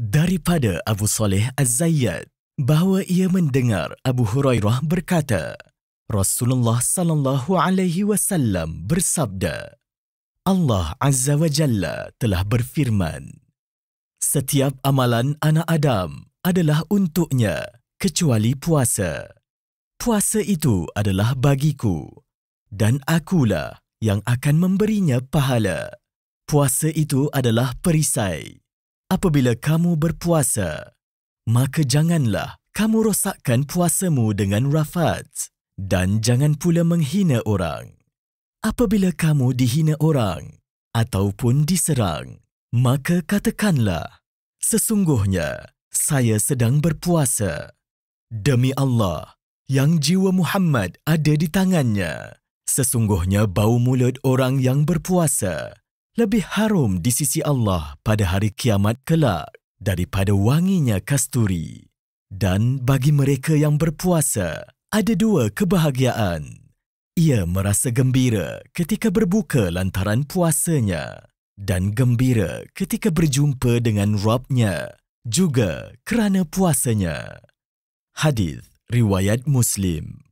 daripada Abu Saleh Az-Zayyad bahawa ia mendengar Abu Hurairah berkata, Rasulullah sallallahu alaihi wasallam bersabda, Allah Azza wa Jalla telah berfirman, Setiap amalan anak Adam adalah untuknya kecuali puasa. Puasa itu adalah bagiku dan akulah yang akan memberinya pahala. Puasa itu adalah perisai. Apabila kamu berpuasa, maka janganlah kamu rosakkan puasamu dengan rafat dan jangan pula menghina orang. Apabila kamu dihina orang ataupun diserang, maka katakanlah, sesungguhnya saya sedang berpuasa. Demi Allah, yang jiwa Muhammad ada di tangannya, sesungguhnya bau mulut orang yang berpuasa lebih harum di sisi Allah pada hari kiamat kelak daripada wanginya kasturi. Dan bagi mereka yang berpuasa, ada dua kebahagiaan. Ia merasa gembira ketika berbuka lantaran puasanya dan gembira ketika berjumpa dengan Rabnya juga kerana puasanya. hadith riwayat Muslim.